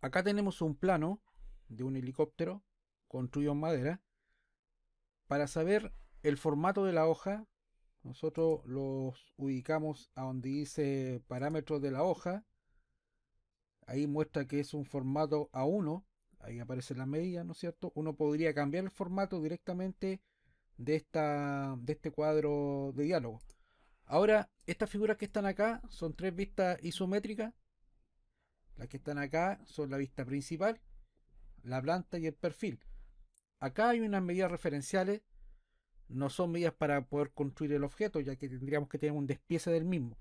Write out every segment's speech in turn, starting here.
Acá tenemos un plano de un helicóptero construido en madera. Para saber el formato de la hoja, nosotros los ubicamos a donde dice parámetros de la hoja. Ahí muestra que es un formato A1. Ahí aparecen las medidas, ¿no es cierto? Uno podría cambiar el formato directamente de, esta, de este cuadro de diálogo. Ahora, estas figuras que están acá son tres vistas isométricas las que están acá son la vista principal, la planta y el perfil. Acá hay unas medidas referenciales, no son medidas para poder construir el objeto, ya que tendríamos que tener un despiece del mismo.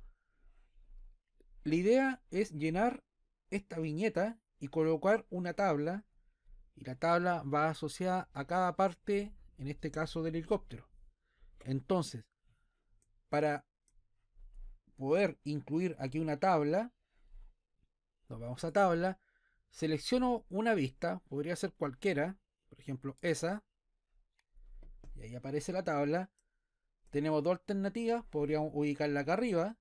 La idea es llenar esta viñeta y colocar una tabla, y la tabla va asociada a cada parte, en este caso del helicóptero. Entonces, para poder incluir aquí una tabla, vamos a tabla, selecciono una vista, podría ser cualquiera, por ejemplo esa, y ahí aparece la tabla. Tenemos dos alternativas, podríamos ubicarla acá arriba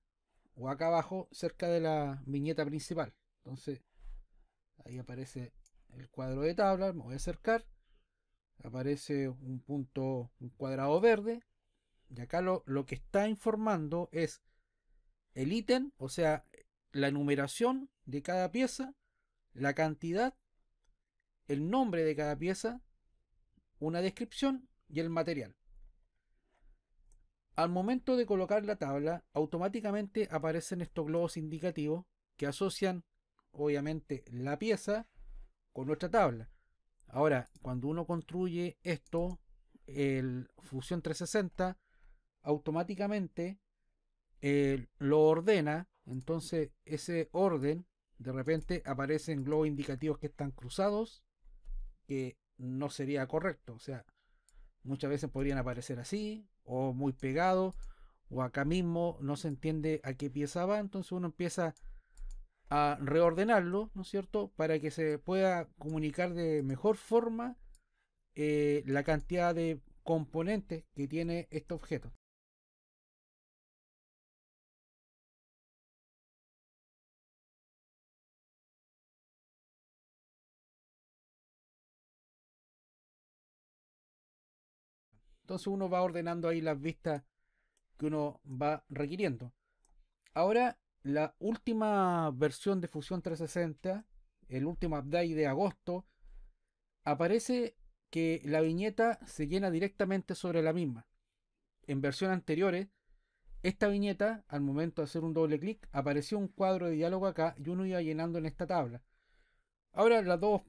o acá abajo, cerca de la viñeta principal. Entonces, ahí aparece el cuadro de tabla, me voy a acercar, aparece un punto, un cuadrado verde, y acá lo, lo que está informando es el ítem, o sea, la numeración de cada pieza, la cantidad, el nombre de cada pieza, una descripción y el material. Al momento de colocar la tabla, automáticamente aparecen estos globos indicativos que asocian, obviamente, la pieza con nuestra tabla. Ahora, cuando uno construye esto, el Fusion 360, automáticamente eh, lo ordena entonces, ese orden, de repente aparecen globos indicativos que están cruzados, que no sería correcto. O sea, muchas veces podrían aparecer así, o muy pegados, o acá mismo no se entiende a qué pieza va. Entonces uno empieza a reordenarlo, ¿no es cierto?, para que se pueda comunicar de mejor forma eh, la cantidad de componentes que tiene este objeto. Entonces uno va ordenando ahí las vistas que uno va requiriendo. Ahora, la última versión de Fusion 360, el último update de agosto, aparece que la viñeta se llena directamente sobre la misma. En versiones anteriores, esta viñeta, al momento de hacer un doble clic, apareció un cuadro de diálogo acá y uno iba llenando en esta tabla. Ahora las dos,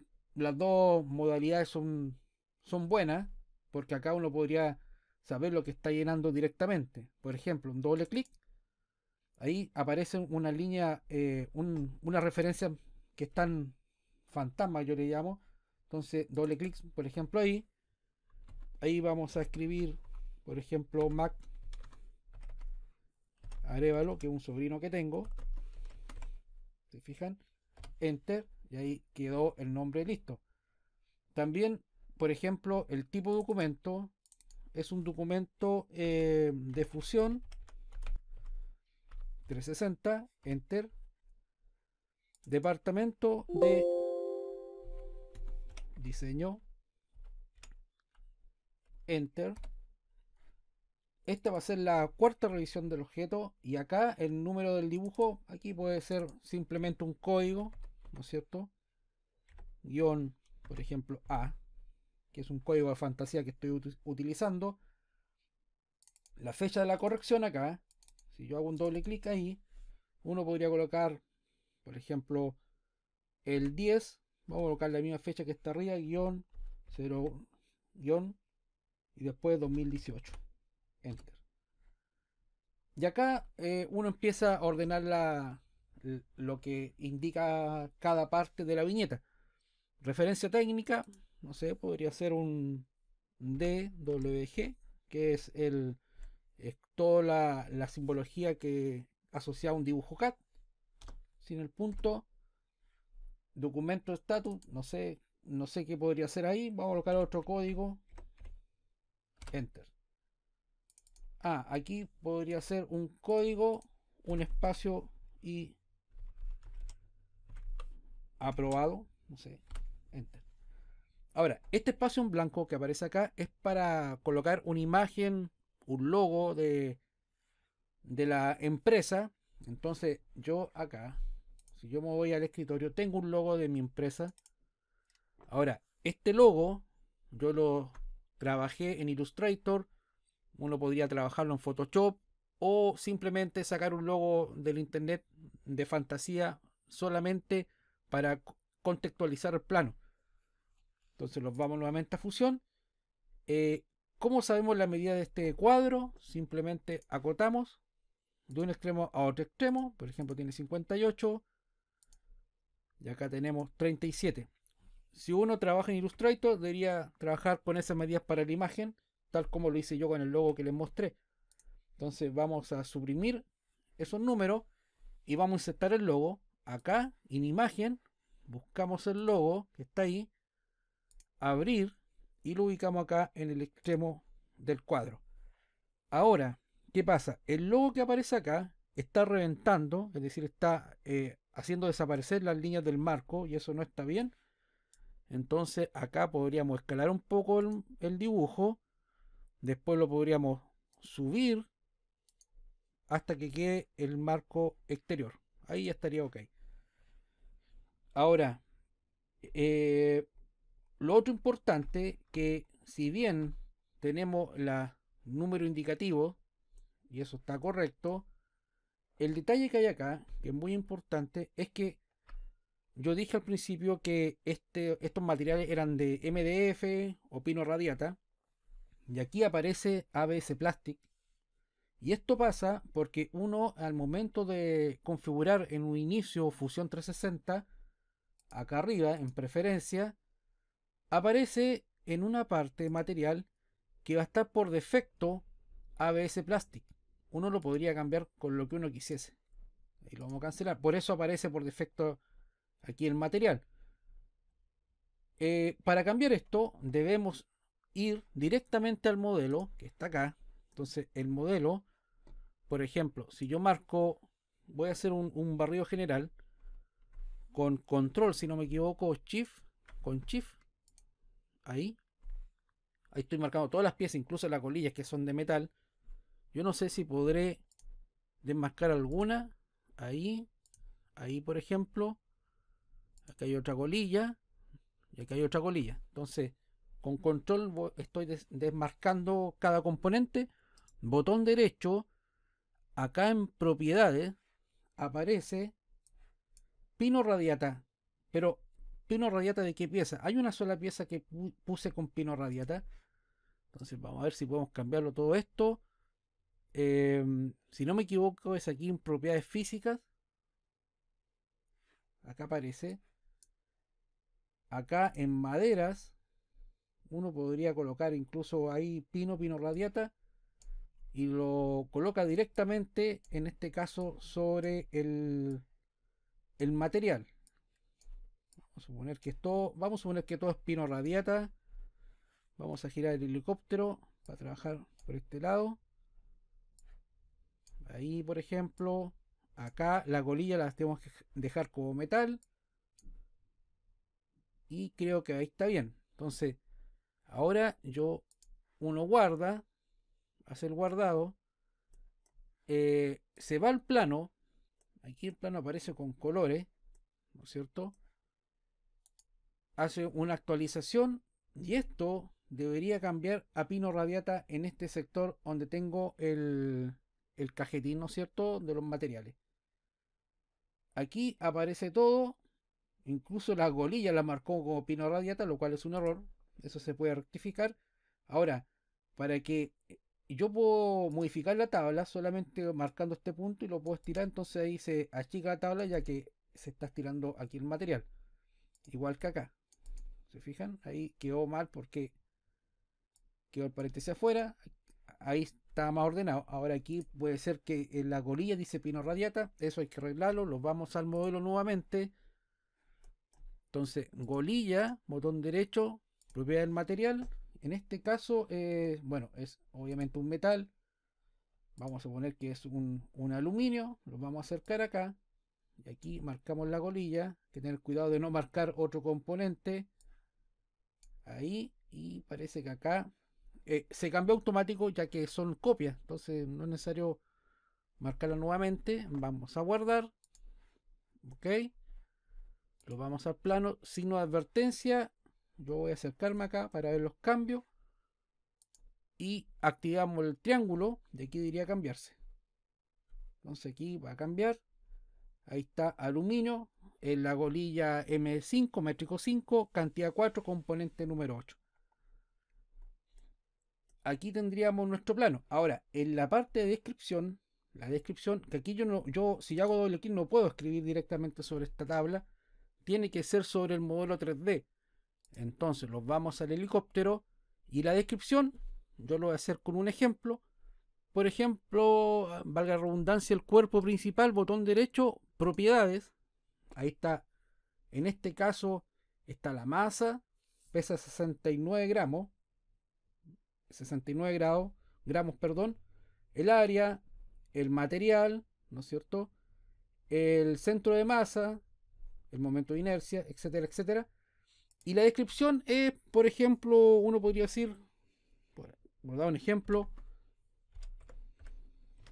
modalidades son, son buenas, porque acá uno podría saber lo que está llenando directamente. Por ejemplo, un doble clic, ahí aparece una línea, eh, una referencia que están fantasma, yo le llamo. Entonces, doble clic, por ejemplo, ahí. Ahí vamos a escribir, por ejemplo, Mac Arevalo, que es un sobrino que tengo. ¿Se fijan? Enter. Y ahí quedó el nombre listo. También por ejemplo, el tipo documento es un documento eh, de fusión 360, enter, departamento de diseño, enter. Esta va a ser la cuarta revisión del objeto y acá el número del dibujo, aquí puede ser simplemente un código, ¿no es cierto? Guión, por ejemplo, A, que es un código de fantasía que estoy utilizando. La fecha de la corrección acá, si yo hago un doble clic ahí, uno podría colocar, por ejemplo, el 10, vamos a colocar la misma fecha que está arriba, guión 0, guión, y después 2018. Enter. Y acá eh, uno empieza a ordenar la, lo que indica cada parte de la viñeta. Referencia técnica, no sé, podría ser un DWG, que es el toda la, simbología que asocia un dibujo CAD, sin el punto, documento status, no sé, no sé qué podría ser ahí, vamos a colocar otro código, enter. Ah, aquí podría ser un código, un espacio y aprobado, no sé, enter. Ahora, este espacio en blanco que aparece acá es para colocar una imagen, un logo de, de la empresa. Entonces yo acá, si yo me voy al escritorio, tengo un logo de mi empresa. Ahora, este logo yo lo trabajé en Illustrator. Uno podría trabajarlo en Photoshop o simplemente sacar un logo del internet de fantasía solamente para contextualizar el plano. Entonces los vamos nuevamente a fusión. Eh, ¿Cómo sabemos la medida de este cuadro? Simplemente acotamos de un extremo a otro extremo. Por ejemplo, tiene 58 y acá tenemos 37. Si uno trabaja en Illustrator, debería trabajar con esas medidas para la imagen, tal como lo hice yo con el logo que les mostré. Entonces vamos a suprimir esos números y vamos a insertar el logo acá en imagen. Buscamos el logo que está ahí abrir y lo ubicamos acá en el extremo del cuadro. Ahora, ¿qué pasa? El logo que aparece acá está reventando, es decir, está eh, haciendo desaparecer las líneas del marco y eso no está bien. Entonces acá podríamos escalar un poco el, dibujo, después lo podríamos subir hasta que quede el marco exterior. Ahí ya estaría ok. Ahora, eh, lo otro importante que si bien tenemos el número indicativo, y eso está correcto, el detalle que hay acá, que es muy importante, es que yo dije al principio que este, estos materiales eran de MDF o pino radiata, y aquí aparece ABS Plastic, y esto pasa porque uno al momento de configurar en un inicio Fusión 360, acá arriba en preferencia, aparece en una parte material que va a estar por defecto ABS Plastic. Uno lo podría cambiar con lo que uno quisiese. Y lo vamos a cancelar. Por eso aparece por defecto aquí el material. Eh, para cambiar esto debemos ir directamente al modelo que está acá. Entonces el modelo, por ejemplo, si yo marco, voy a hacer un, un barrido general con control, si no me equivoco, shift, con shift, ahí. Ahí estoy marcando todas las piezas, incluso las colillas que son de metal. Yo no sé si podré desmarcar alguna. Ahí. Ahí, por ejemplo. Acá hay otra colilla. Y acá hay otra colilla. Entonces, con control estoy desmarcando cada componente. Botón derecho. Acá en propiedades aparece pino radiata. Pero pino radiata de qué pieza. Hay una sola pieza que puse con pino radiata. Entonces vamos a ver si podemos cambiarlo todo esto. Em, si no me equivoco es aquí en propiedades físicas. Acá aparece. Acá en maderas. Uno podría colocar incluso ahí pino, pino radiata. Y lo coloca directamente, en este caso, sobre el, el material Vamos a suponer que esto, vamos a suponer que todo es pino radiata. Vamos a girar el helicóptero para trabajar por este lado. Ahí, por ejemplo, acá la colilla la tenemos que dejar como metal. Y creo que ahí está bien. Entonces, ahora yo uno guarda, hace el guardado, eh, se va al plano, aquí el plano aparece con colores, ¿no es cierto? hace una actualización y esto debería cambiar a Pino Radiata en este sector donde tengo el, cajetín, ¿no es cierto?, de los materiales. Aquí aparece todo, incluso la golilla la marcó como Pino Radiata, lo cual es un error, eso se puede rectificar. Ahora, para que eh, yo puedo modificar la tabla solamente marcando este punto y lo puedo estirar, entonces ahí se achica la tabla ya que se está estirando aquí el material, igual que acá. ¿Se fijan? Ahí quedó mal porque quedó el paréntesis afuera. Ahí está más ordenado. Ahora aquí puede ser que la golilla dice pino radiata. Eso hay que arreglarlo. Lo vamos al modelo nuevamente. Entonces, golilla, botón derecho, propiedad del material. En este caso, eh, bueno, es obviamente un metal. Vamos a poner que es un, aluminio. Lo vamos a acercar acá. Y aquí marcamos la golilla, que tener cuidado de no marcar otro componente. Ahí, y parece que acá eh, se cambió automático ya que son copias, entonces no es necesario marcarla nuevamente. Vamos a guardar. Ok. Lo vamos al plano. Signo de advertencia. Yo voy a acercarme acá para ver los cambios. Y activamos el triángulo. De aquí diría cambiarse. Entonces aquí va a cambiar. Ahí está aluminio en la golilla M5, métrico 5, cantidad 4, componente número 8. Aquí tendríamos nuestro plano. Ahora, en la parte de descripción, la descripción, que aquí yo no, yo si hago doble clic no puedo escribir directamente sobre esta tabla, tiene que ser sobre el modelo 3D. Entonces, los vamos al helicóptero y la descripción, yo lo voy a hacer con un ejemplo. Por ejemplo, valga redundancia, el cuerpo principal, botón derecho, propiedades, Ahí está. En este caso está la masa, pesa 69 gramos, 69 gramos, perdón, el área, el material, ¿no es cierto? El centro de masa, el momento de inercia, etcétera, etcétera. Y la descripción es, por ejemplo, uno podría decir, por, por dar un ejemplo,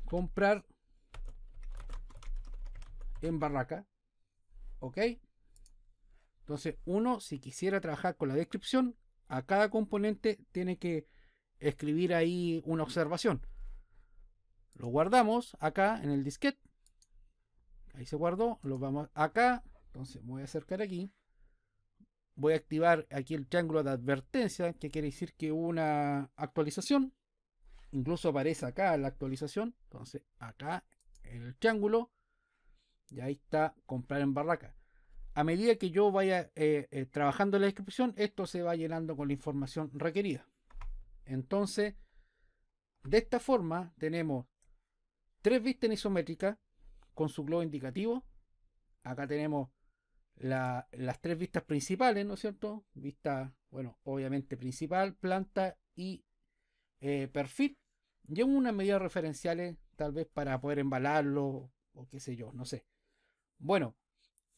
comprar en barraca, ¿Ok? Entonces, uno, si quisiera trabajar con la descripción, a cada componente tiene que escribir ahí una observación. Lo guardamos acá en el disquete. Ahí se guardó. Lo vamos acá. Entonces voy a acercar aquí. Voy a activar aquí el triángulo de advertencia, que quiere decir que una actualización. Incluso aparece acá la actualización. Entonces acá en el triángulo. Y ahí está comprar en barraca a medida que yo vaya eh, eh, trabajando la descripción, esto se va llenando con la información requerida. Entonces, de esta forma tenemos tres vistas isométricas con su globo indicativo. Acá tenemos las tres vistas principales, ¿no es cierto? Vista, bueno, obviamente principal, planta y eh, perfil. Y unas medidas referenciales, tal vez para poder embalarlo o qué sé yo, no sé. Bueno,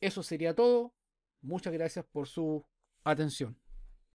eso sería todo. Muchas gracias por su atención.